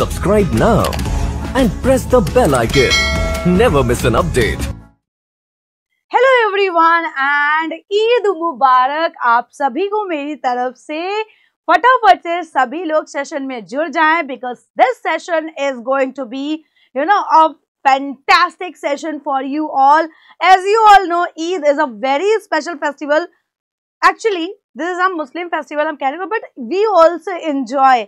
Subscribe now and press the bell icon. Never miss an update. Hello everyone and Eid मुबारक आप सभी को मेरी तरफ से फटाफट से सभी लोग सेशन में जुड़ जाएं because this session is going to be you know a fantastic session for you all. As you all know, Eid is a very special festival. Actually, this is a Muslim festival I'm carrying, but we also enjoy,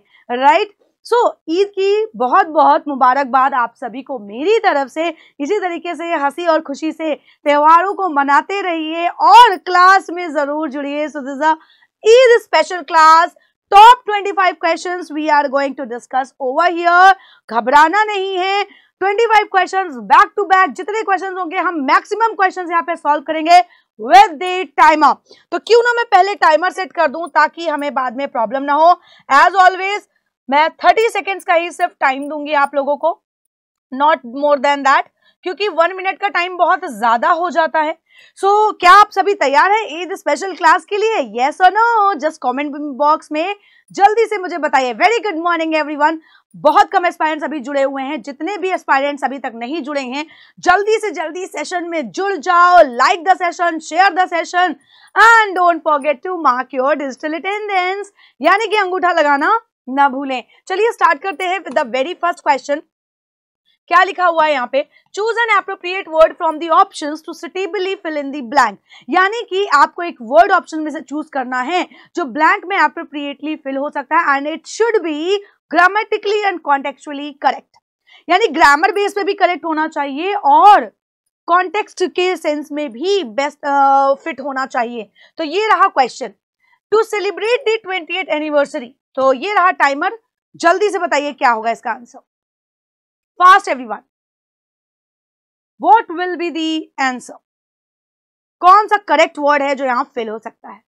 right? So so, ईद की बहुत बहुत मुबारकबाद आप सभी को मेरी तरफ से इसी तरीके से हंसी और खुशी से त्योहारों को मनाते रहिए और क्लास में ज़रूर जुड़िए so this Eid special class top 25 questions we are going to discuss over here घबराना नहीं है 25 क्वेश्चंस बैक टू बैक जितने क्वेश्चंस होंगे हम मैक्सिमम क्वेश्चंस यहाँ पे सॉल्व करेंगे विद द टाइमर तो क्यों ना मैं पहले टाइमर सेट कर दूं ताकि हमें बाद में प्रॉब्लम ना हो एज ऑलवेज मैं थर्टी सेकेंड्स का ही सिर्फ टाइम दूंगी आप लोगों को नॉट मोर देन दैट क्योंकि वन मिनट का टाइम बहुत ज्यादा हो जाता है सो so, क्या आप सभी तैयार हैं ईद स्पेशल क्लास के लिए येस और नो जस्ट कमेंट बॉक्स में जल्दी से मुझे बताइए वेरी गुड मॉर्निंग एवरीवन बहुत कम एस्पायरेंट्स अभी जुड़े हुए हैं जितने भी एस्पायरेंट्स अभी तक नहीं जुड़े हैं जल्दी से जल्दी सेशन में जुड़ जाओ like the session share the session and don't forget to mark your digital attendance यानी कि अंगूठा लगाना ना भूलें चलिए स्टार्ट करते हैं with the very first question क्या लिखा हुआ है यहाँ पे choose an appropriate word from the option to suitably fill in the blank यानी कि आपको एक वर्ड ऑप्शन में से चूज करना है जो ब्लैंक में अप्रोप्रिएटली फिल हो सकता है and it should be grammatically and contextually correct यानी ग्रामर बेस पे भी करेक्ट होना चाहिए और कॉन्टेक्स्ट के सेंस में भी बेस्ट फिट uh, होना चाहिए तो ये रहा question to celebrate the twenty anniversary तो ये रहा टाइमर जल्दी से बताइए क्या होगा इसका answer fast everyone what will be the answer कौन सा करेक्ट वर्ड है जो यहां फेल हो सकता है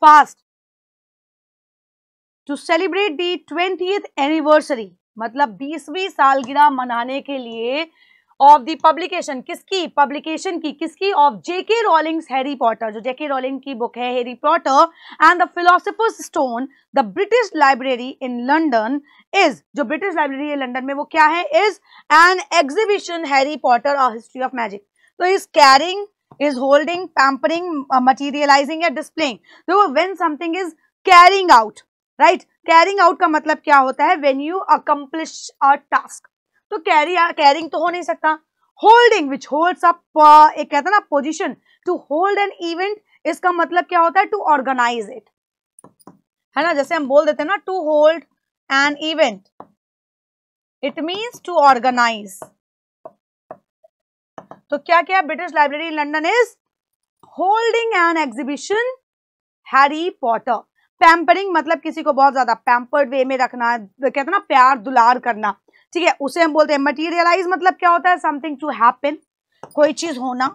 fast to celebrate the twenty anniversary मतलब बीसवीं सालगिरह मनाने के लिए ऑफ दी पब्लिकेशन किसकी पब्लिकेशन की किसकी of J K Rowling's Harry Potter जो जेके रॉलिंग की बुक है Harry Potter and the philosopher's stone the British Library in London is जो ब्रिटिश लाइब्रेरी है लंडन में वो क्या है is an exhibition Harry Potter और हिस्ट्री ऑफ मैजिक तो is caring is holding pampering मटीरियलाइजिंग या displaying when something is carrying out right carrying out का मतलब क्या होता है when you accomplish a task तो कैरी कैरिंग तो हो नहीं सकता होल्डिंग विच होल्ड्स अप एक कहते हैं ना position to hold an event इसका मतलब क्या होता है टू ऑर्गेनाइज इट है ना जैसे हम बोल देते हैं ना to hold an event it means to organize तो क्या क्या British library London is holding an exhibition Harry Potter pampering मतलब किसी को बहुत ज्यादा पैम्पर्ड वे में रखना कहते हैं ना प्यार दुलार करना ठीक है उसे हम बोलते हैं मटीरियलाइज मतलब क्या होता है समथिंग टू हैपन कोई चीज होना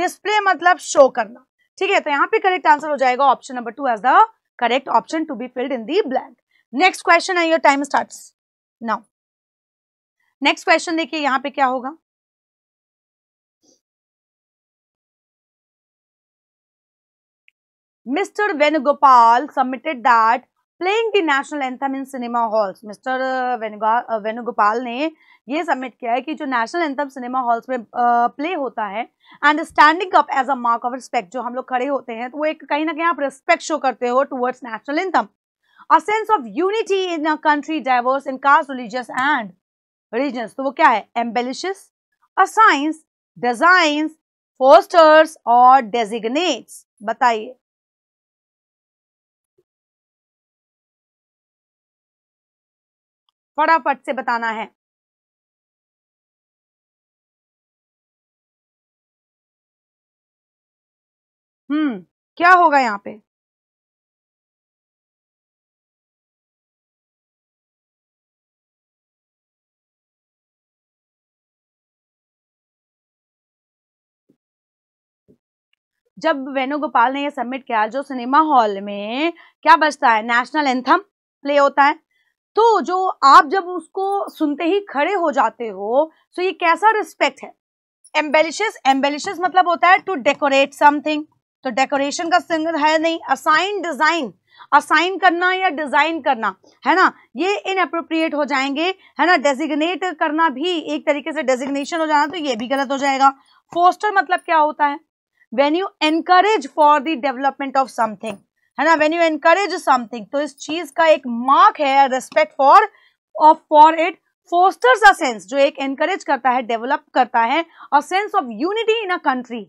डिस्प्ले मतलब शो करना ठीक है तो यहाँ पे करेक्ट आंसर हो जाएगा option number two as the correct option to be filled in the blank next question है your time start now next question देखिए यहाँ पे क्या होगा Mr. Venugopal submitted that playing the national anthem in cinema halls. Mr. Uh, uh, Venugopal ने ये submit किया है कि जो नेशनल एंथम सिनेमा हॉल्स में प्ले uh, होता है and standing up as a mark of respect जो हम लोग खड़े होते हैं तो वो एक कहीं ना कहीं आप रिस्पेक्ट शो करते हो towards national anthem a sense of unity in a country diverse in caste religious and regions तो वो क्या है embellishes assigns designs posters और डेजिग्नेट्स बताइए फटाफट से बताना है हम्म क्या होगा यहाँ पे जब वेणुगोपाल ने यह सबमिट किया जो सिनेमा हॉल में क्या बजता है नेशनल एंथम प्ले होता है तो जो आप जब उसको सुनते ही खड़े हो जाते हो सो ये कैसा रिस्पेक्ट है एम्बेलिशेस एम्बेलिशेस मतलब होता है टू डेकोरेट समथिंग तो डेकोरेशन का सिंगर है नहीं असाइन डिजाइन असाइन करना या डिजाइन करना है ना ये इनअप्रोप्रिएट हो जाएंगे है ना डेजिग्नेट करना भी एक तरीके से डेजिग्नेशन हो जाना तो ये भी गलत हो जाएगा फोस्टर मतलब क्या होता है when you encourage for the development of something है ना वेन यू एनकरेज समथिंग तो इस चीज का एक मार्क है respect for of for it fosters a sense जो एक एनकरेज करता है डेवलप करता है a sense of unity in a country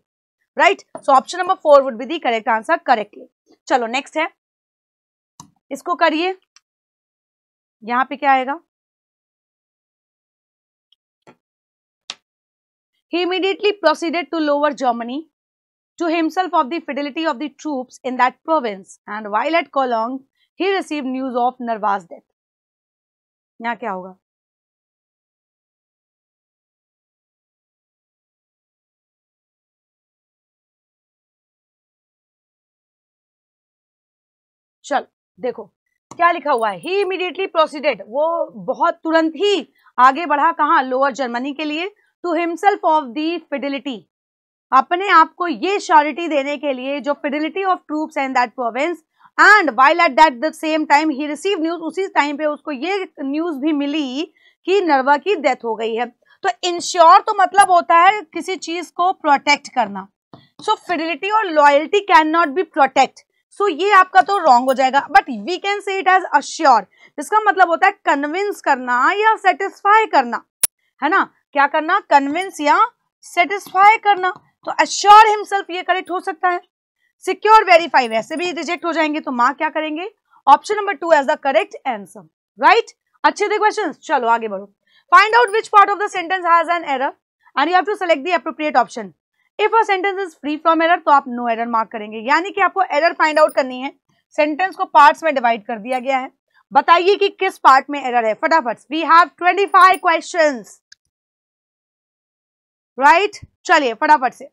right so option number four would be the correct answer correctly चलो नेक्स्ट है इसको करिए यहां पे क्या आएगा he immediately proceeded to lower Germany to himself of the fidelity of the troops in that province and while at Kolong he received news of Narwa's death. yahan kya hoga चल देखो क्या लिखा हुआ है ही इमीडिएटली प्रोसीडेड वो बहुत तुरंत ही आगे बढ़ा कहा लोअर जर्मनी के लिए to himself of the fidelity अपने आप को ये श्योरिटी देने के लिए जो fidelity of troops and that province and while at that the same time he receive news उसी टाइम पे उसको ये न्यूज भी मिली कि नरवा की डेथ हो गई है तो इंश्योर तो मतलब होता है किसी चीज को प्रोटेक्ट करना सो फिडिलिटी और loyalty can not be protect so ये आपका तो रॉन्ग हो जाएगा but we can say it as assure जिसका मतलब होता है कन्विंस करना या सेटिस्फाई करना है ना क्या करना कन्विंस या सेटिस्फाई करना तो अश्योर हिमसेल्फ ये करेक्ट हो सकता है सिक्योर वेरीफाई वैसे भी रिजेक्ट हो जाएंगे तो माँ क्या करेंगे option number two as the correct answer right अच्छे थे क्वेश्चन चलो आगे बढ़ो find out which part of the sentence has an error and you have to select the appropriate option if a sentence is free from error तो आप no error mark करेंगे यानी कि आपको एरर फाइंड आउट करनी है sentence को part में डिवाइड कर दिया गया है बताइए कि किस पार्ट में एरर है फटाफट we have twenty five question right चलिए फटाफट से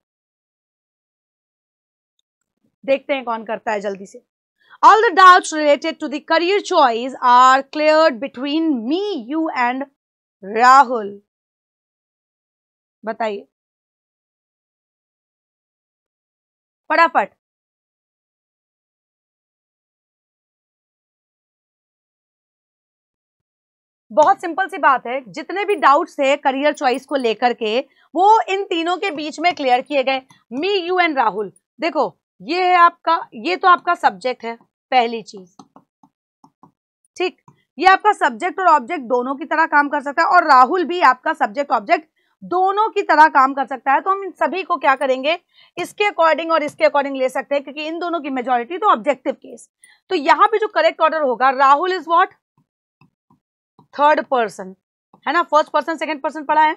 देखते हैं कौन करता है जल्दी से all the doubts related to the career choice are clear between me you and Rahul बताइए फटाफट बहुत सिंपल सी बात है जितने भी डाउट्स है करियर चॉइस को लेकर के वो इन तीनों के बीच में क्लियर किए गए मी यू एंड राहुल देखो ये है आपका ये तो आपका सब्जेक्ट है पहली चीज ठीक ये आपका सब्जेक्ट और ऑब्जेक्ट दोनों की तरह काम कर सकता है और राहुल भी आपका सब्जेक्ट ऑब्जेक्ट दोनों की तरह काम कर सकता है तो हम इन सभी को क्या करेंगे इसके अकॉर्डिंग और इसके अकॉर्डिंग ले सकते हैं क्योंकि इन दोनों की मेजोरिटी तो ऑब्जेक्टिव केस तो यहां पे जो करेक्ट ऑर्डर होगा Rahul is what third person है ना फर्स्ट पर्सन सेकेंड पर्सन पढ़ा है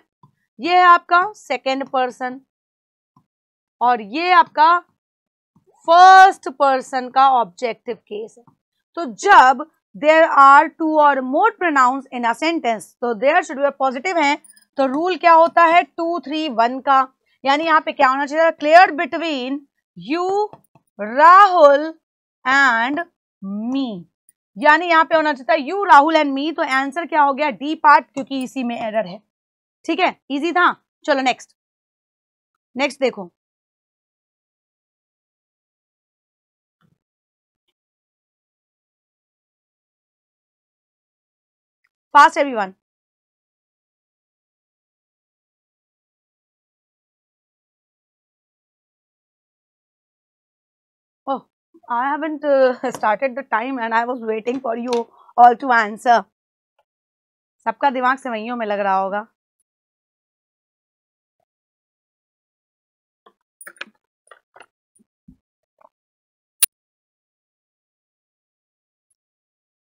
ये है आपका सेकेंड पर्सन और ये आपका फर्स्ट पर्सन का ऑब्जेक्टिव केस है तो जब देर आर टू और मोर प्रोनाउंस इन अ सेंटेंस तो देर शुड बी पॉजिटिव है तो रूल क्या होता है टू थ्री वन का यानी यहाँ पे क्या होना चाहिए clear between you Rahul and me यानी यहाँ पे होना चाहिए यू राहुल एंड मी तो आंसर क्या हो गया डी पार्ट क्योंकि इसी में एरर है ठीक है इजी था चलो नेक्स्ट नेक्स्ट देखो fast everyone I haven't uh, started the time and I was waiting for you all to answer. सबका दिमाग सवैयों में लग रहा होगा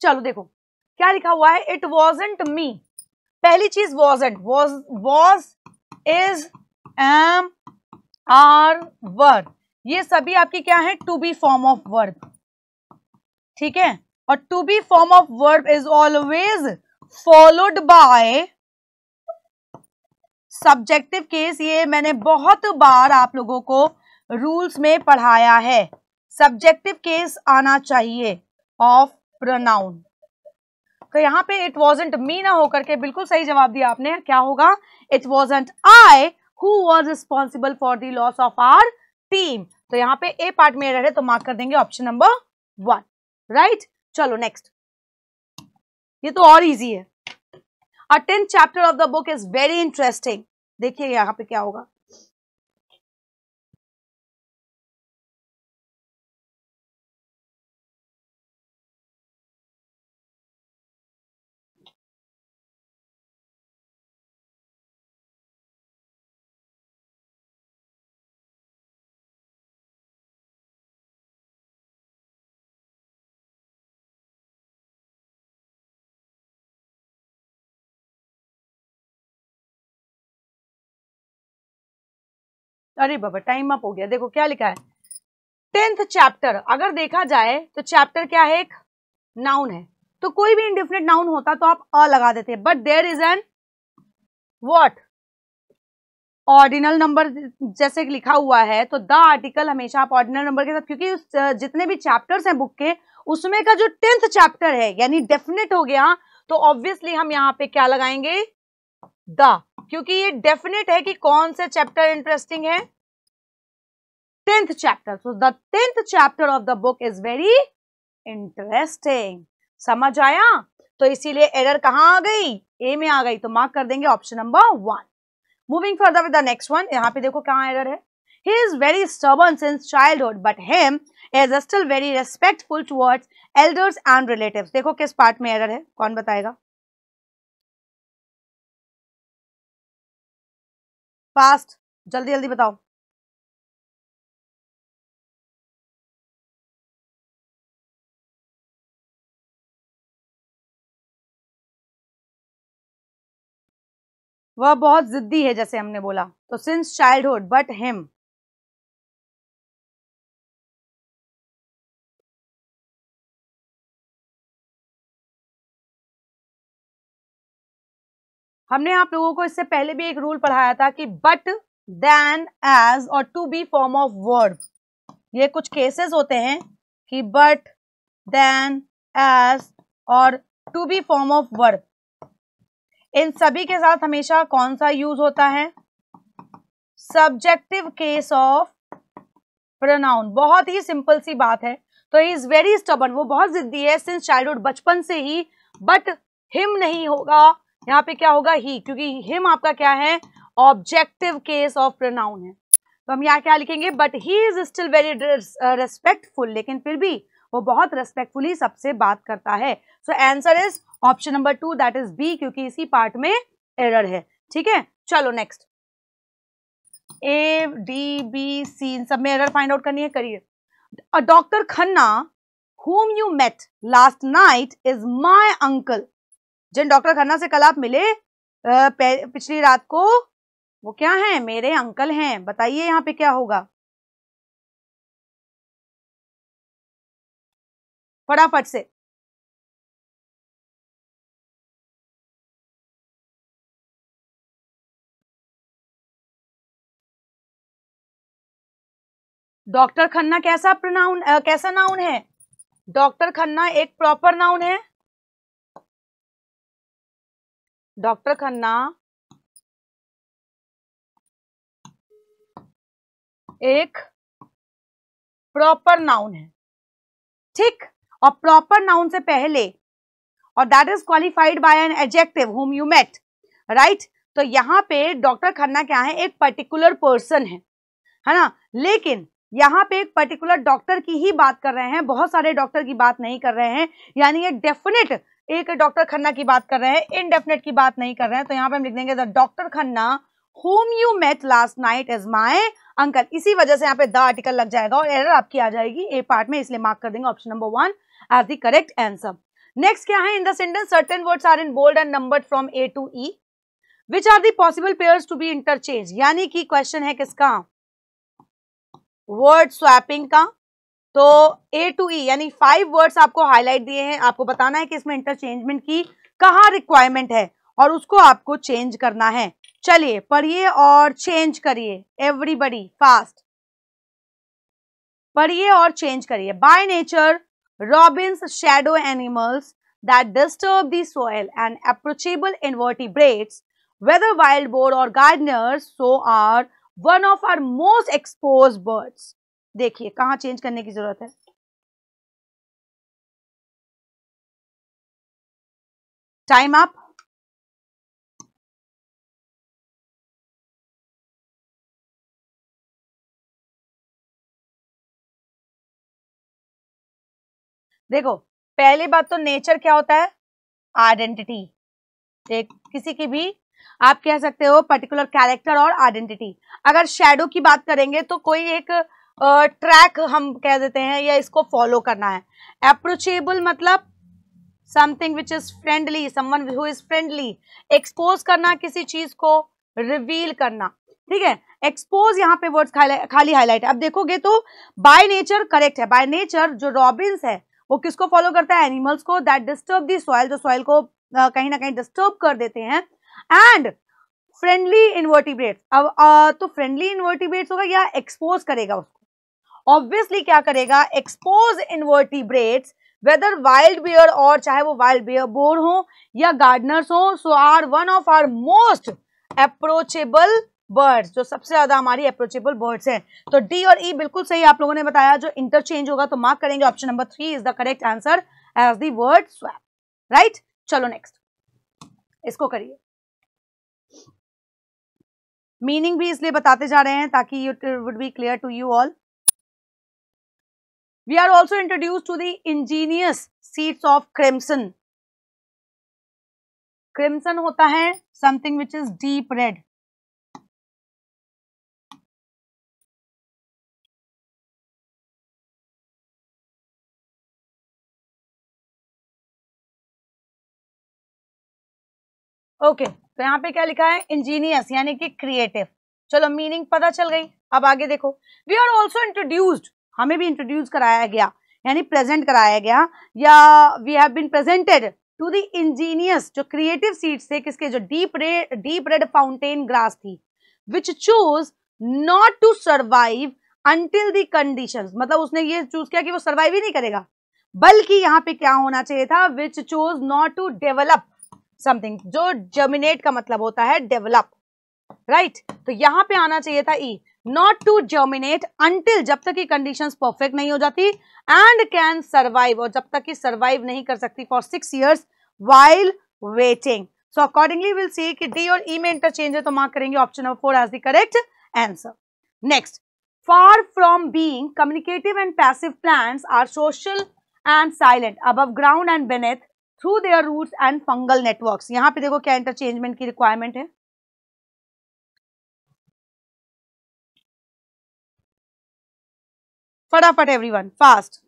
चलो देखो क्या लिखा हुआ है इट वॉजेंट मी पहली चीज wasn't was was is am are were ये सभी आपकी क्या है to be form of verb ठीक है और to be form of verb is always followed by subjective case ये मैंने बहुत बार आप लोगों को रूल्स में पढ़ाया है सब्जेक्टिव केस आना चाहिए ऑफ प्रोनाउन तो यहाँ पे इट वॉजेंट मी ना होकर के बिल्कुल सही जवाब दिया आपने क्या होगा it wasn't I who was responsible for the loss of our team तो यहाँ पे ए पार्ट में एरर है तो मार्क कर देंगे ऑप्शन नंबर वन राइट चलो नेक्स्ट ये तो और इजी है a tenth chapter of the book is very interesting देखिए यहाँ पे क्या होगा अरे बाबा टाइम अप हो गया देखो क्या लिखा है टेंथ चैप्टर अगर देखा जाए तो चैप्टर क्या है एक नाउन है तो कोई भी इंडिफिनेट नाउन होता तो आप अ लगा देते but there is an what ordinal number जैसे लिखा हुआ है तो द आर्टिकल हमेशा आप ऑर्डिनल नंबर के साथ क्योंकि जितने भी चैप्टर्स हैं बुक के उसमें का जो टेंथ चैप्टर है यानी डेफिनेट हो गया तो ऑब्वियसली हम यहाँ पे क्या लगाएंगे द क्योंकि ये डेफिनेट है कि कौन से चैप्टर इंटरेस्टिंग है tenth chapter so the tenth chapter of the book is very interesting समझ आया तो इसीलिए एरर कहां आ गई ए में आ गई तो मार्क कर देंगे option number one moving further with the next one यहाँ पे देखो कहाँ एरर है he is very stubborn since childhood but him is still very respectful towards elders and relatives देखो किस पार्ट में एरर है कौन बताएगा फास्ट जल्दी जल्दी बताओ वह बहुत जिद्दी है जैसे हमने बोला तो सिंस चाइल्डहुड बट हिम हमने आप लोगों को इससे पहले भी एक रूल पढ़ाया था कि बट देन एज और to be form of verb ये कुछ केसेस होते हैं कि बट देन एज और to be form of verb इन सभी के साथ हमेशा कौन सा यूज होता है सब्जेक्टिव केस ऑफ प्रोनाउन बहुत ही सिंपल सी बात है तो इज वेरी स्टबन वो बहुत जिद्दी है सिंस चाइल्डहुड बचपन से ही बट हिम नहीं होगा यहाँ पे क्या होगा ही क्योंकि हिम आपका क्या है ऑब्जेक्टिव केस ऑफ प्रोनाउन है तो हम यहाँ क्या लिखेंगे but he is still very respectful लेकिन फिर भी वो बहुत रेस्पेक्टफुली सबसे बात करता है so answer is option number two that is B क्योंकि इसी पार्ट में एरर है ठीक है चलो next A D B C इन सब में एरर फाइंड आउट करनी है करिए doctor Khanna whom you met last night is my uncle जिन डॉक्टर खन्ना से कल आप मिले पिछली रात को वो क्या हैं मेरे अंकल हैं बताइए यहाँ पे क्या होगा फटाफट से डॉक्टर खन्ना कैसा प्रोनाउन कैसा नाउन है डॉक्टर खन्ना एक प्रॉपर नाउन है डॉक्टर खन्ना एक प्रॉपर नाउन है ठीक और प्रॉपर नाउन से पहले और that is qualified by an adjective whom you met right तो यहाँ पे डॉक्टर खन्ना क्या है एक पर्टिकुलर पर्सन है है ना लेकिन यहाँ पे एक पर्टिकुलर डॉक्टर की ही बात कर रहे हैं बहुत सारे डॉक्टर की बात नहीं कर रहे हैं यानी ये डेफिनेट एक डॉक्टर खन्ना की बात कर रहे हैं इनडेफिनेट की बात नहीं कर रहे हैं तो यहाँ पे हम लिख देंगे the doctor Khanna whom you met last night is my uncle इसी वजह से यहाँ पे द आर्टिकल लग जाएगा और एरर आपकी आ जाएगी ए पार्ट में इसलिए मार्क कर देंगे option number one as the correct answer next क्या है in the sentence certain words are in bold and number from A to E which are the possible pairs to be interchange यानी कि question है किसका word swapping का तो ए to ई यानी five words आपको हाईलाइट दिए हैं आपको बताना है कि इसमें इंटरचेंजमेंट की कहा रिक्वायरमेंट है और उसको आपको चेंज करना है चलिए पढ़िए और चेंज करिए एवरीबडी फास्ट पढ़िए और चेंज करिए by nature robins shadow animals that disturb soil and approachable invertebrates whether wild board और gardeners so are one of our most expose birds देखिए कहाँ चेंज करने की ज़रूरत है टाइम आप देखो पहली बात तो नेचर क्या होता है आइडेंटिटी एक किसी की भी आप कह सकते हो पर्टिकुलर कैरेक्टर और आइडेंटिटी अगर शेडो की बात करेंगे तो कोई एक ट्रैक हम कह देते हैं या इसको फॉलो करना है अप्रोचेबल मतलब something which is friendly someone who is friendly expose करना किसी चीज को रिवील करना ठीक है एक्सपोज यहाँ पे वर्ड खाली हाईलाइट अब देखोगे तो बाय नेचर करेक्ट है बाय नेचर जो रॉबिन्स है वो किसको फॉलो करता है एनिमल्स को दैट डिस्टर्ब दी सॉइल जो सॉइल को कहीं ना कहीं डिस्टर्ब कर देते हैं एंड फ्रेंडली इन्वर्टिब्रेट्स अब तो फ्रेंडली इन्वर्टिब्रेट्स होगा या एक्सपोज करेगा उसको ऑब्वियसली क्या करेगा expose invertebrates whether wild bear और चाहे वो वाइल्ड बियर बोर हो या गार्डनर्स हो so are one of our most approachable birds जो सबसे ज्यादा हमारी अप्रोचेबल बर्ड्स हैं तो डी और ई e बिल्कुल सही आप लोगों ने बताया जो इंटरचेंज होगा तो मार्क करेंगे option number three is the correct answer as the word swap right चलो नेक्स्ट इसको करिए मीनिंग भी इसलिए बताते जा रहे हैं ताकि you would be clear to you all We are also introduced to the ingenious seeds of crimson. Crimson hota hai something which is deep red. Okay okay, तो यहाँ पे क्या लिखा है इंजीनियस यानी कि क्रिएटिव चलो मीनिंग पता चल गई अब आगे देखो वी आर ऑल्सो इंट्रोड्यूस्ड हमें भी इंट्रोड्यूस कराया गया यानी प्रेजेंट कराया गया या we have been presented to the ingenious जो क्रिएटिव सीट थे किसके जो deep red deep red fountain grass थी which choose not to survive until the condition मतलब उसने ये चूज किया कि वो सर्वाइव ही नहीं करेगा बल्कि यहाँ पे क्या होना चाहिए था which choose not to develop something जो जर्मिनेट का मतलब होता है डेवलप राइट right? तो यहाँ पे आना चाहिए था E e, not to germinate until जब तक की कंडीशन परफेक्ट नहीं हो जाती एंड कैन सर्वाइव और जब तक की सर्वाइव नहीं कर सकती for six years while waiting so accordingly will see कि डी और ई e में इंटरचेंज है तो मार्क करेंगे option number four as the correct answer next far from being communicative and passive plants are social and silent above ground and beneath through their root and fungal network यहाँ पे देखो क्या interchangement की requirement है फटाफट everyone fast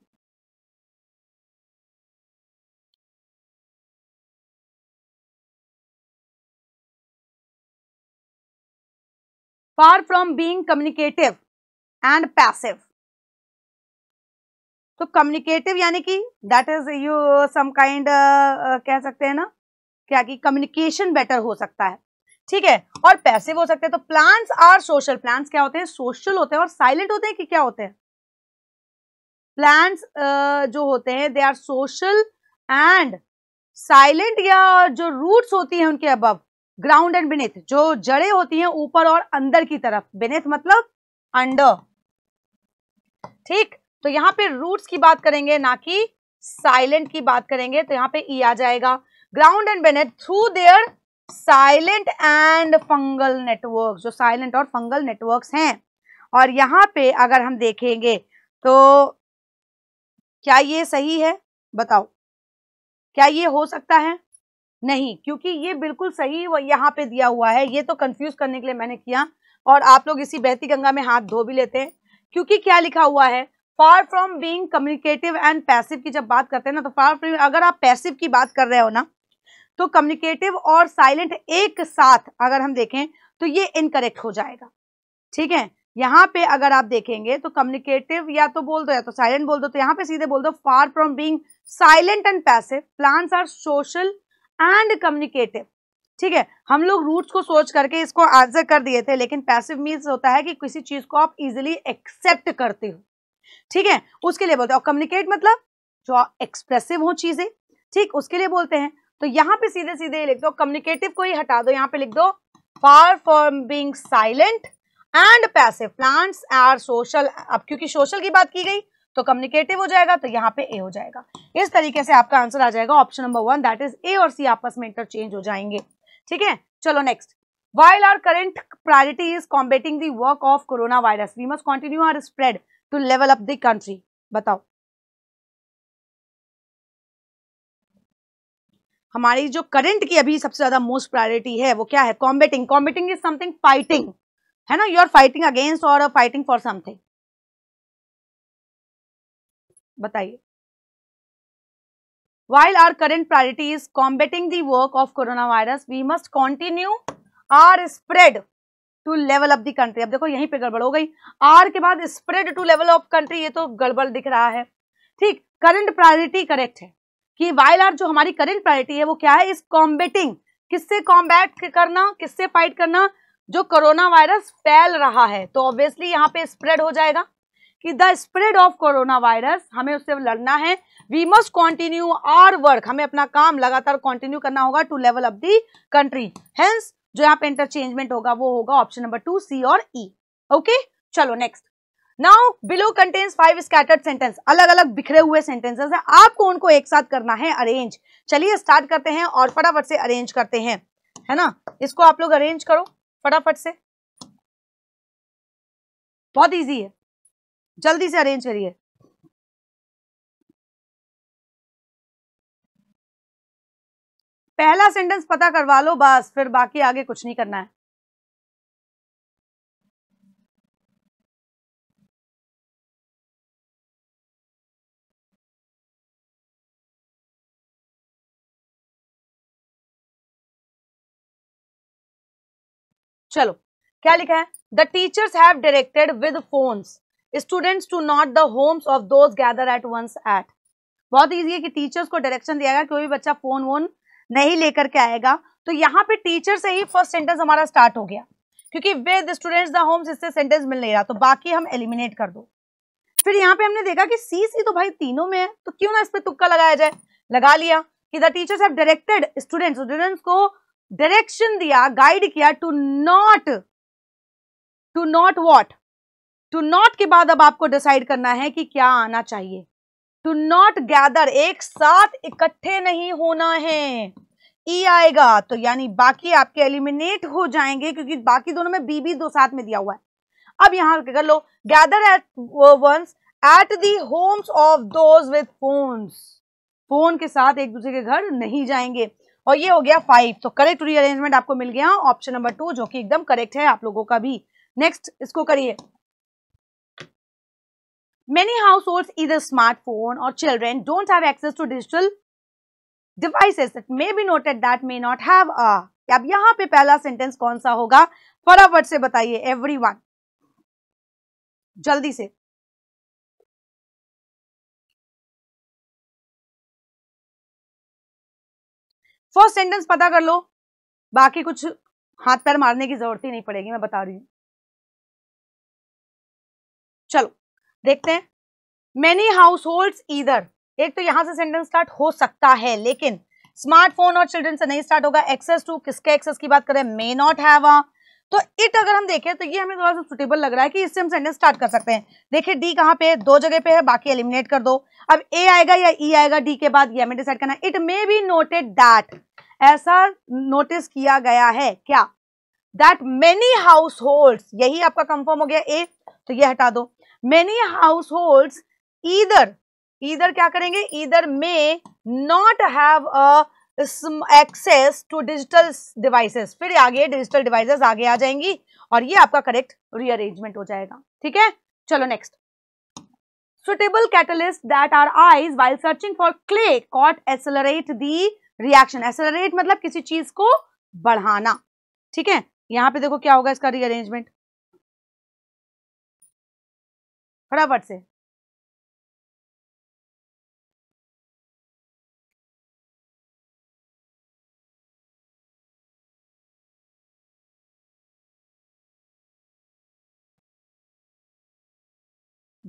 far from being communicative and passive तो communicative यानी कि that is you some kind कह सकते हैं ना क्या कि कम्युनिकेशन बेटर हो सकता है ठीक है और पैसिव हो सकते हैं तो प्लांट्स आर सोशल प्लांट्स क्या होते हैं सोशल होते हैं और साइलेंट होते हैं कि क्या होते हैं प्लांट्स uh, जो होते हैं they are social and silent या जो रूट्स होती हैं उनके अबव ग्राउंड एंड बिनेथ जो जड़ें होती हैं ऊपर और अंदर की तरफ बिनेथ मतलब अंडर ठीक तो यहाँ पे रूट्स की बात करेंगे ना कि साइलेंट की बात करेंगे तो यहाँ पे ई e आ जाएगा ground and beneath through their silent and fungal network जो साइलेंट और फंगल नेटवर्क्स हैं और यहाँ पे अगर हम देखेंगे तो क्या ये सही है बताओ क्या ये हो सकता है नहीं क्योंकि ये बिल्कुल सही यहाँ पे दिया हुआ है ये तो कंफ्यूज करने के लिए मैंने किया और आप लोग इसी बहती गंगा में हाथ धो भी लेते हैं क्योंकि क्या लिखा हुआ है far from being communicative and passive की जब बात करते हैं ना तो फार फ्रॉम अगर आप पैसिव की बात कर रहे हो ना तो कम्युनिकेटिव और साइलेंट एक साथ अगर हम देखें तो ये इनकरेक्ट हो जाएगा ठीक है यहाँ पे अगर आप देखेंगे तो कम्युनिकेटिव या तो बोल दो या तो साइलेंट बोल दो तो यहाँ पे सीधे बोल दो far from being silent and passive plants are social and communicative ठीक है हम लोग रूट्स को सोच करके इसको आंसर कर दिए थे लेकिन पैसिव मीन्स होता है कि किसी चीज को आप इजिली एक्सेप्ट करते हो ठीक है उसके लिए बोलते हैं और कम्युनिकेट मतलब जो एक्सप्रेसिव हो चीजें ठीक उसके लिए बोलते हैं तो यहाँ पे सीधे सीधे लिख दो कम्युनिकेटिव को ही हटा दो यहाँ पे लिख दो far for being silent and passive plants are social अब क्योंकि सोशल की बात की गई तो कम्युनिकेटिव हो जाएगा तो यहाँ पे ए हो जाएगा इस तरीके से आपका आंसर आ जाएगा option number one that is A और सी आपस में इंटरचेंज हो जाएंगे ठीक है चलो next while our current priority is combating the work of coronavirus we must continue our spread to level up the country बताओ हमारी जो करंट की अभी सबसे ज्यादा मोस्ट प्रायोरिटी है वो क्या है combating combating is something fighting है ना यू आर फाइटिंग अगेंस्ट और फाइटिंग फॉर समथिंग बताइए while our current priority is combating the work of coronavirus we must continue our spread to level up the country अब देखो यहीं पे गड़बड़ हो गई आर के बाद spread to level of country ये तो गड़बड़ दिख रहा है ठीक करंट प्रायोरिटी करेक्ट है कि वाइल आर जो हमारी करंट प्रायोरिटी है वो क्या है इस कॉम्बेटिंग किससे कॉम्बैट करना किससे फाइट करना जो कोरोना वायरस फैल रहा है तो ऑब्वियसली यहाँ पे स्प्रेड हो जाएगा कि the spread of corona virus हमें उससे लड़ना है we must continue our work हमें अपना काम लगातार कॉन्टिन्यू करना होगा to level of the country hence जो यहाँ पे इंटरचेंजमेंट होगा वो होगा ऑप्शन नंबर टू सी और ई e. Okay okay? चलो next now below contains five scattered sentence अलग अलग बिखरे हुए सेंटेंसेस हैं आपको उनको एक साथ करना है अरेंज चलिए स्टार्ट करते हैं और फटाफट से अरेंज करते हैं है ना इसको आप लोग अरेंज करो फटाफट से बहुत इजी है जल्दी से अरेंज करिए पहला सेंटेंस पता करवा लो बस फिर बाकी आगे कुछ नहीं करना है चलो क्या लिखा है the teachers have directed with phones students to not the homes of those gather at once at बहुत ईजी है कि टीचर्स को डायरेक्शन दिया गया कोई भी बच्चा फोन वोन नहीं लेकर के आएगा तो यहाँ पे टीचर से ही फर्स्ट सेंटेंस हमारा स्टार्ट हो गया क्योंकि विद स्टूडेंट्स द होम्स इससे सेंटेंस मिल नहीं रहा तो बाकी हम एलिमिनेट कर दो फिर यहाँ पे हमने देखा कि सी सी तो भाई तीनों में है तो क्यों ना इस पर तुक्का लगाया जाए लगा लिया कि the teachers have directed students students को डायरेक्शन दिया गाइड किया to not to not what to not के बाद अब आपको डिसाइड करना है कि क्या आना चाहिए टू नॉट गैदर एक साथ इकट्ठे नहीं होना है ई e आएगा तो यानी बाकी आपके एलिमिनेट हो जाएंगे क्योंकि बाकी दोनों में बीबी दो साथ में दिया हुआ है अब यहां कर लो gather at once at the homes of those with phones phone के साथ एक दूसरे के घर नहीं जाएंगे और ये हो गया फाइव तो करेक्ट रीअरेंजमेंट आपको मिल गया ऑप्शन नंबर टू जो कि एकदम करेक्ट है आप लोगों का भी नेक्स्ट इसको करिए many household is a smartphone और children don't have access to digital devices may be noted that may not have अब यहां पे पहला सेंटेंस कौन सा होगा फटाफट से बताइए एवरी जल्दी से फर्स्ट सेंटेंस पता कर लो बाकी कुछ हाथ पैर मारने की जरूरत ही नहीं पड़ेगी मैं बता रही हूं चलो देखते हैं मैनी हाउस होल्ड इधर एक तो यहां से सेंटेंस स्टार्ट हो सकता है लेकिन स्मार्टफोन और चिल्ड्रन से नहीं स्टार्ट होगा एक्सेस टू किसके एक्सेस की बात करें मे नॉट हैव तो इट अगर हम देखें तो ये हमें थोड़ा सा सुटेबल लग रहा है कि इससे हम सेंटेंस स्टार्ट कर सकते हैं देखिए डी कहाँ पे है दो जगह पे है बाकी एलिमिनेट कर दो अब ए आएगा या ई e आएगा डी के बाद ये हमें डिसाइड करना it may be noted that ऐसा नोटिस किया गया है क्या दैट मेनी हाउस होल्ड यही आपका कंफर्म हो गया ए तो ये हटा दो मेनी हाउस होल्ड इधर इधर क्या करेंगे इधर may not have a access to digital devices फिर आगे डिजिटल डिवाइसेस आगे आ जाएंगी और ये आपका करेक्ट रीअरेंजमेंट हो जाएगा ठीक है चलो next suitable catalyst that are eyes while searching for clay caught accelerate the reaction accelerate मतलब किसी चीज को बढ़ाना ठीक है यहां पे देखो क्या होगा इसका रीअरेंजमेंट फटाफट से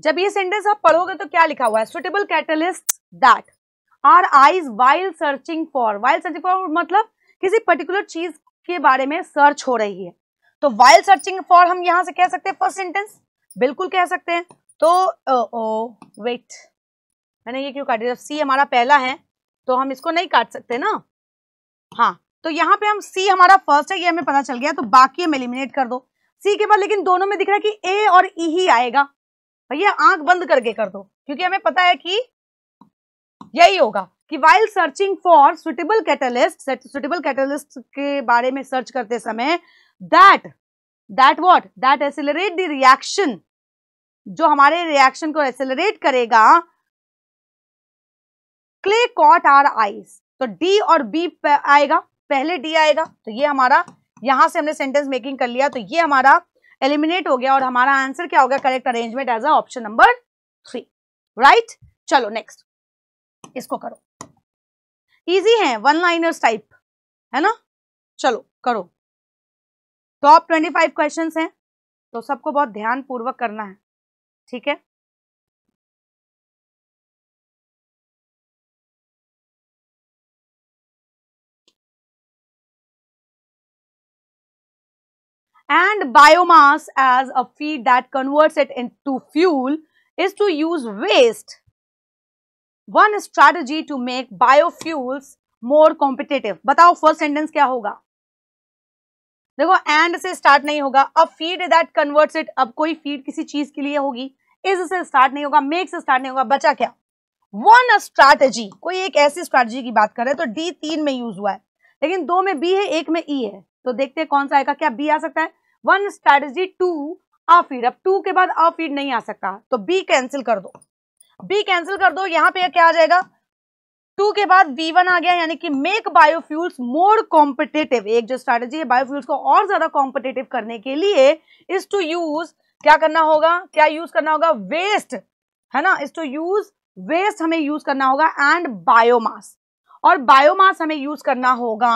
जब ये सेंटेंस आप पढ़ोगे तो क्या लिखा हुआ है suitable catalyst that are eyes while searching for while searching for मतलब किसी पर्टिकुलर चीज के बारे में सर्च हो रही है तो वाइल सर्चिंग फॉर हम यहां से कह सकते हैं फर्स्ट सेंटेंस बिल्कुल कह सकते हैं तो ओ वेट मैंने ये क्यों काट दिया सी हमारा पहला है तो हम इसको नहीं काट सकते ना हाँ तो यहाँ पे हम सी हमारा फर्स्ट है ये हमें पता चल गया तो बाकी हम एलिमिनेट कर दो सी के बाद लेकिन दोनों में दिख रहा है कि ए और ई e ही आएगा भैया आंख बंद करके कर दो क्योंकि हमें पता है कि यही होगा कि while searching for suitable catalyst suitable catalyst के बारे में सर्च करते समय that that what that accelerate the reaction जो हमारे रिएक्शन को एसेलरेट करेगा क्ले कॉट आर आईज तो डी और बी आएगा पहले डी आएगा तो ये हमारा यहां से हमने सेंटेंस मेकिंग कर लिया तो ये हमारा एलिमिनेट हो गया और हमारा आंसर क्या हो गया correct arrangement as a option number three right चलो नेक्स्ट इसको करो इजी है वन लाइनर्स टाइप है ना चलो करो टॉप ट्वेंटी फाइव क्वेश्चन हैं तो सबको बहुत ध्यान पूर्वक करना है ठीक है and biomass as a feed that converts it into fuel is to use waste. One strategy to make biofuels more competitive. बताओ first sentence क्या होगा देखो एंड से स्टार्ट नहीं होगा अब फीड दैट कन्वर्ट्स इट अब कोई फीड किसी चीज के लिए होगी इज से स्टार्ट नहीं होगा मेक से स्टार्ट नहीं होगा बचा क्या वन स्ट्रैटेजी कोई एक ऐसी स्ट्रैटेजी की बात कर रहे हैं तो डी तीन में यूज हुआ है लेकिन दो में बी है एक में ई e है तो देखते हैं कौन सा आएगा क्या बी आ सकता है वन स्ट्रेटेजी टू आ फीड अब टू के बाद आ फीड नहीं आ सकता तो बी कैंसिल कर दो बी कैंसिल कर दो यहाँ पे क्या आ जाएगा टू के बाद बी वन आ गया यानी कि मेक बायोफ्यूल्स मोर कॉम्पिटेटिव एक जो स्ट्रेटेजी है बायोफ्यूल्स को और ज्यादा कॉम्पिटेटिव करने के लिए इज टू यूज क्या करना होगा क्या यूज करना होगा वेस्ट है ना इज टू यूज वेस्ट हमें यूज करना होगा एंड बायोमास और बायोमास हमें यूज करना होगा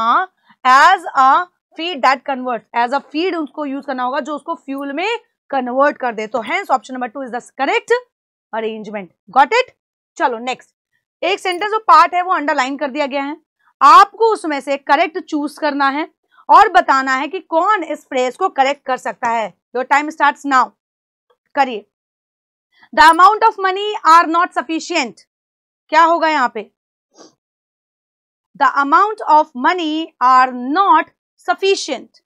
as a feed that convert as a feed उसको यूज करना होगा जो उसको फ्यूल में कन्वर्ट कर दे तो hence option number two is the correct arrangement got it चलो नेक्स्ट एक सेंटेंस जो पार्ट है वो अंडरलाइन कर दिया गया है आपको उसमें से करेक्ट चूज करना है और बताना है कि कौन इस फ्रेज को करेक्ट कर सकता है योर टाइम स्टार्ट नाउ करिए the amount of money are not sufficient क्या होगा यहां पे the amount of money are not sufficient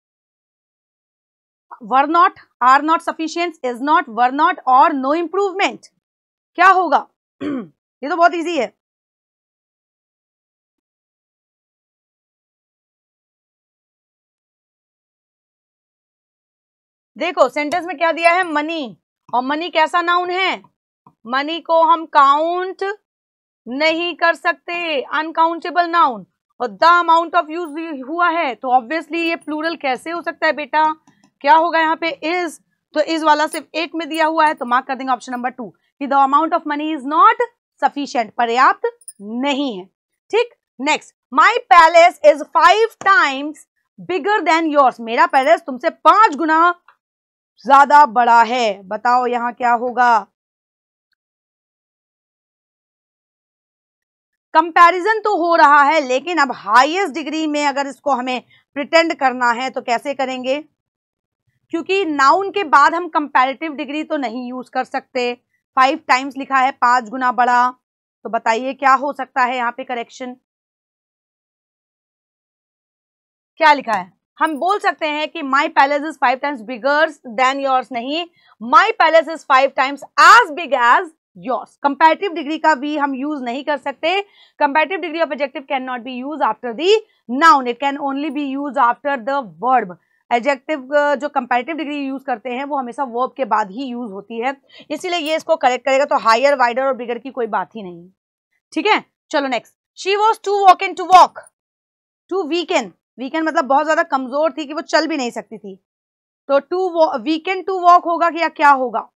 were not are not sufficient is not were not और नो इंप्रूवमेंट क्या होगा ये तो बहुत इजी है देखो सेंटेंस में क्या दिया है मनी और मनी कैसा नाउन है मनी को हम काउंट नहीं कर सकते अनकाउंटेबल नाउन और द अमाउंट ऑफ यूज हुआ है तो ऑब्वियसली ये प्लूरल कैसे हो सकता है बेटा क्या होगा यहाँ पे इज तो इज वाला सिर्फ एक में दिया हुआ है तो मार्क कर देंगे ऑप्शन नंबर टू कि the amount of money is not sufficient पर्याप्त नहीं है ठीक next my palace is five times bigger than yours मेरा पैलेस तुमसे पांच गुना ज्यादा बड़ा है बताओ यहाँ क्या होगा कंपैरिजन तो हो रहा है लेकिन अब हाईएस्ट डिग्री में अगर इसको हमें प्रिटेंड करना है तो कैसे करेंगे क्योंकि नाउन के बाद हम कंपैरेटिव डिग्री तो नहीं यूज कर सकते फाइव टाइम्स लिखा है पांच गुना बड़ा तो बताइए क्या हो सकता है यहाँ पे करेक्शन क्या लिखा है हम बोल सकते हैं कि my palace is five times biggers than yours नहीं my palace is five times as big as yours comparative degree का भी हम यूज नहीं कर सकते comparative degree of adjective can not be use after the noun it can only be use after the verb adjective जो comparative degree use करते हैं वो हमेशा वर्ब के बाद ही यूज होती है इसीलिए ये इसको करेक्ट करेगा तो हायर वाइडर और बिगर की कोई बात ही नहीं ठीक है चलो next she was too walk and too walk to weekend weekend मतलब बहुत ज्यादा कमजोर थी कि वो चल भी नहीं सकती थी तो टू वीकेंड टू वॉक होगा कि या क्या होगा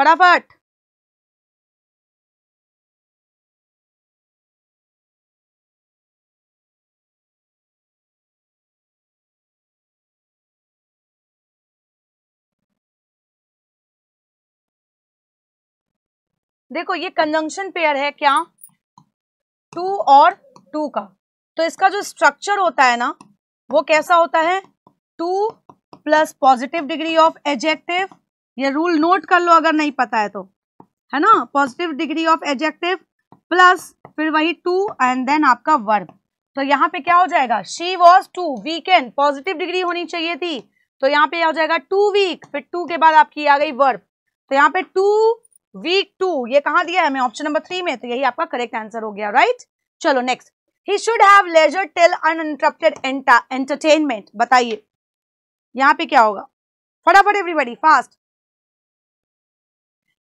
फटाफट देखो ये कंजंक्शन पेयर है क्या टू और टू का तो इसका जो स्ट्रक्चर होता है ना वो कैसा होता है too plus positive degree of adjective ये रूल नोट कर लो अगर नहीं पता है तो है ना positive degree of adjective plus फिर वही टू एंड देन आपका वर्ब तो यहाँ पे क्या हो जाएगा she was too and positive degree होनी चाहिए थी तो यहाँ पे हो जाएगा टू वीक फिर टू के बाद आपकी आ गई वर्ब तो यहाँ पे टू वीक टू ये कहा दिया है हमें ऑप्शन नंबर थ्री में तो यही आपका करेक्ट आंसर हो गया राइट चलो next he should have leisure till uninterrupted entertainment बताइए यहाँ पे क्या होगा फटाफट everybody fast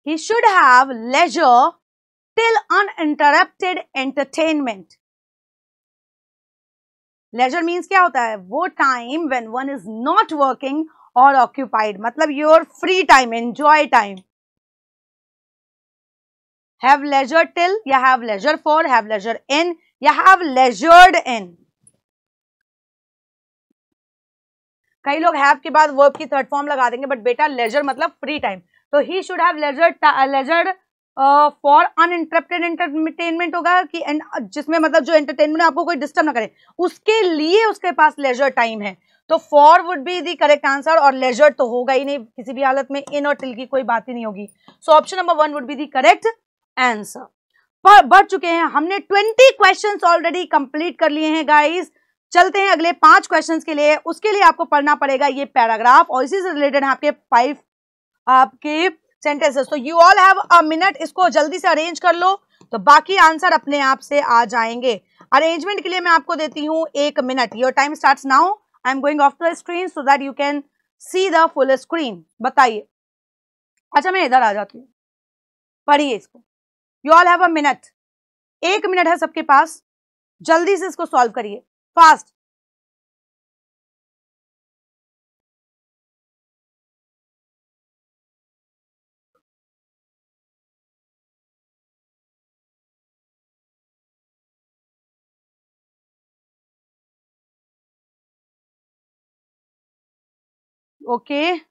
he should have leisure till uninterrupted entertainment leisure means kya hota hai wo time when one is not working or occupied matlab your free time enjoy time have leisure till you have leisure for have leisure in you have leisured in कई लोग have के बाद verb की third form लगा देंगे but बेटा laser मतलब free time तो he should have leisure leisure for uninterrupted entertainment होगा कि uh, जिसमें मतलब जो एंटरटेनमेंट आपको कोई डिस्टर्ब ना करे उसके लिए उसके पास लेजर टाइम है तो for would be the correct answer और लेजर तो होगा ही नहीं किसी भी हालत में इन और टिल की कोई बात ही नहीं होगी so option number one would be the correct answer बढ़ चुके हैं हमने ट्वेंटी क्वेश्चन ऑलरेडी कंप्लीट कर लिए हैं गाइज चलते हैं अगले पांच क्वेश्चंस के लिए उसके लिए आपको पढ़ना पड़ेगा ये पैराग्राफ और इसी से रिलेटेड आपके फाइव आपके सेंटेंसेस तो you all have a minute इसको जल्दी से अरेंज कर लो तो बाकी आंसर अपने आप से आ जाएंगे अरेंजमेंट के लिए मैं आपको देती हूँ एक minute your time start now I am going off the screen so that you can see the full screen बताइए अच्छा मैं इधर आ जाती हूँ पढ़िए इसको you all have a minute एक मिनट है सबके पास जल्दी से इसको सॉल्व करिए fast okay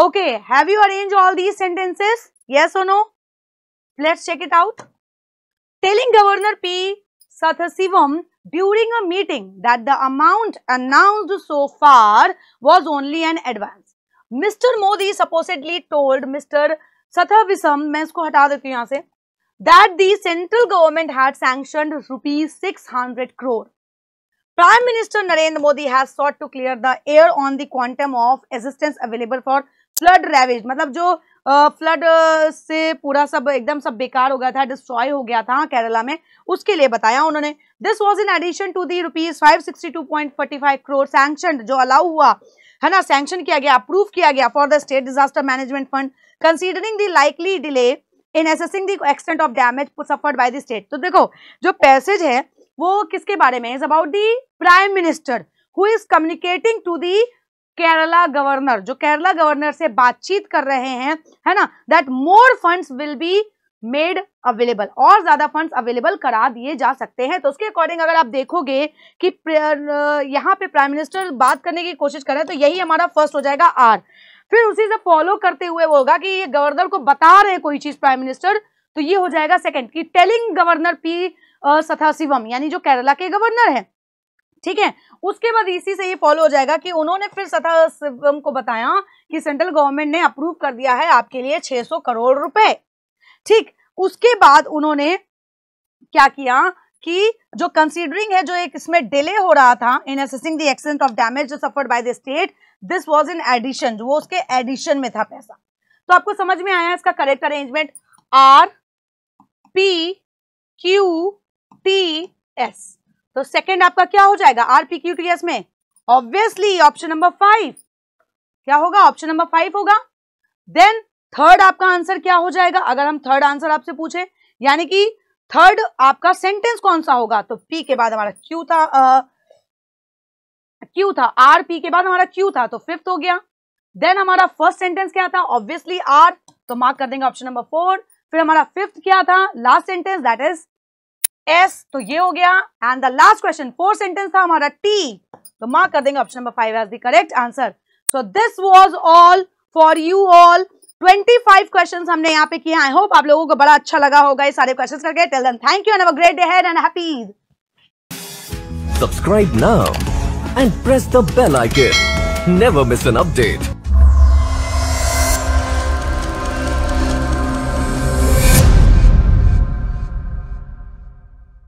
Okay, have you arranged all these sentences? Yes or no? Let's check it out telling Governor P. Sathasivam during a meeting that the amount announced so far was only an advance. Mr. Modi supposedly told Mr. Sathavisam, that the central government had sanctioned rupees 600 crore. Prime Minister Narendra Modi has sought to clear the air on the quantum of assistance available for flood ravaged. Flood से पूरा सब एकदम सब बेकार हो गया था destroy हो गया था केरला में उसके लिए बताया उन्होंने this was in addition to the rupees five sixty two point forty five crore sanction जो अलाउ हुआ है ना सैंक्शन किया गया अप्रूव किया गया for the state disaster management fund considering the likely delay in assessing the extent of damage suffered by the state तो देखो जो पैसेज है वो किसके बारे में is about the prime minister who is communicating to the Kerala governor जो Kerala governor से बातचीत कर रहे हैं है ना that more funds will be made available और ज्यादा फंड्स अवेलेबल करा दिए जा सकते हैं तो उसके अकॉर्डिंग अगर आप देखोगे कि यहाँ पे प्राइम मिनिस्टर बात करने की कोशिश कर रहे हैं तो यही हमारा फर्स्ट हो जाएगा आर फिर उसी से फॉलो करते हुए वो होगा कि ये गवर्नर को बता रहे हैं कोई चीज प्राइम मिनिस्टर तो ये हो जाएगा सेकेंड कि टेलिंग गवर्नर पी सथाशिवम यानी जो केरला के गवर्नर है ठीक है उसके बाद इसी से ये फॉलो हो जाएगा कि उन्होंने फिर सतह शिवम को बताया कि सेंट्रल गवर्नमेंट ने अप्रूव कर दिया है आपके लिए 600 करोड़ रुपए ठीक उसके बाद उन्होंने क्या किया कि जो कंसीडरिंग है जो एक इसमें डिले हो रहा था in assessing the extent of damage जो suffered by the state this was in addition वो उसके एडिशन में था पैसा तो आपको समझ में आया इसका correct arrangement R P Q T S तो सेकंड आपका क्या हो जाएगा आरपी क्यूटीएस में ऑब्वियसली ऑप्शन नंबर फाइव क्या होगा ऑप्शन नंबर फाइव होगा देन थर्ड आपका आंसर क्या हो जाएगा अगर हम थर्ड आंसर आपसे पूछे यानी कि थर्ड आपका सेंटेंस कौन सा होगा तो पी के बाद हमारा क्यू था क्यू था आर पी के बाद हमारा क्यू था तो फिफ्थ हो गया देन हमारा फर्स्ट सेंटेंस क्या था ऑब्वियसली आर तो मार्क कर देंगे ऑप्शन नंबर फोर फिर हमारा फिफ्थ क्या था last sentence that is S तो ये हो गया and the last question four sentence था हमारा टी तो मार्क कर देंगे option number five as the correct answer so this was all for you all 25 questions हमने यहाँ पे किए आई होप आप लोगों को बड़ा अच्छा लगा होगा ये सारे क्वेश्चंस करके tell them thank you and great day ahead and happy Eid subscribe now and press the bell icon never miss an update